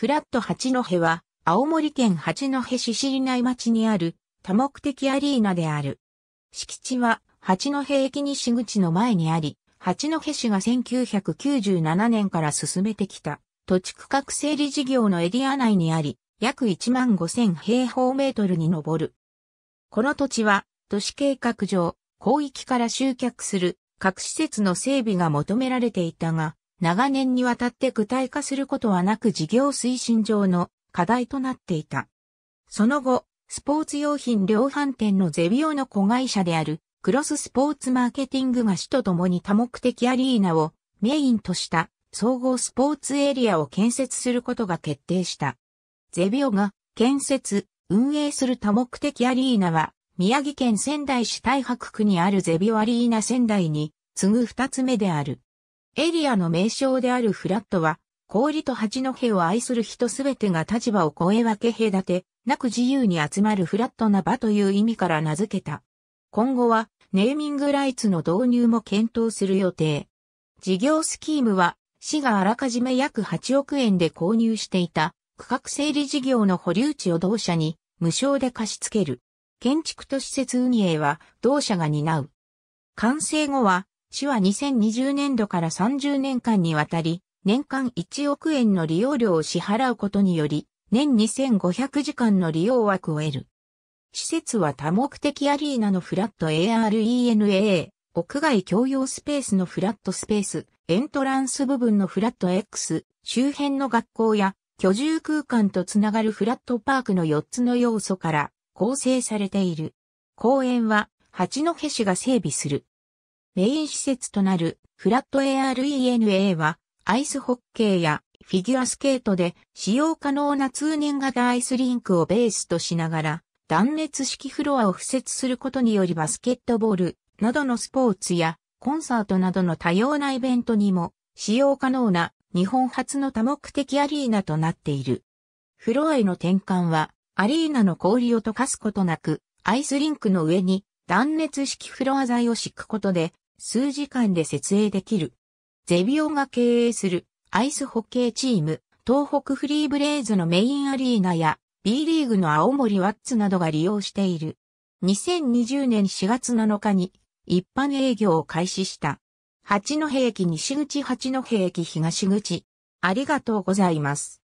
フラット八戸は、青森県八戸市市内町にある多目的アリーナである。敷地は八戸駅西口の前にあり、八戸市が1997年から進めてきた土地区画整理事業のエリア内にあり、約1万5000平方メートルに上る。この土地は都市計画上、広域から集客する各施設の整備が求められていたが、長年にわたって具体化することはなく事業推進上の課題となっていた。その後、スポーツ用品量販店のゼビオの子会社であるクロススポーツマーケティングが市と共に多目的アリーナをメインとした総合スポーツエリアを建設することが決定した。ゼビオが建設、運営する多目的アリーナは宮城県仙台市大白区にあるゼビオアリーナ仙台に次ぐ二つ目である。エリアの名称であるフラットは、氷と八戸を愛する人すべてが立場を超え分け隔て、なく自由に集まるフラットな場という意味から名付けた。今後は、ネーミングライツの導入も検討する予定。事業スキームは、市があらかじめ約8億円で購入していた、区画整理事業の保留地を同社に、無償で貸し付ける。建築と施設運営は、同社が担う。完成後は、市は2020年度から30年間にわたり、年間1億円の利用料を支払うことにより、年2500時間の利用枠を得る。施設は多目的アリーナのフラット ARENA、屋外共用スペースのフラットスペース、エントランス部分のフラット X、周辺の学校や居住空間とつながるフラットパークの4つの要素から構成されている。公園は八戸市が整備するメイン施設となるフラット ARENA はアイスホッケーやフィギュアスケートで使用可能な通年型アイスリンクをベースとしながら断熱式フロアを付設することによりバスケットボールなどのスポーツやコンサートなどの多様なイベントにも使用可能な日本初の多目的アリーナとなっている。フロアへの転換はアリーナの氷を溶かすことなくアイスリンクの上に断熱式フロア材を敷くことで数時間で設営できる。ゼビオが経営するアイスホッケーチーム、東北フリーブレイズのメインアリーナや B リーグの青森ワッツなどが利用している。2020年4月7日に一般営業を開始した。八戸駅西口八戸駅東口。ありがとうございます。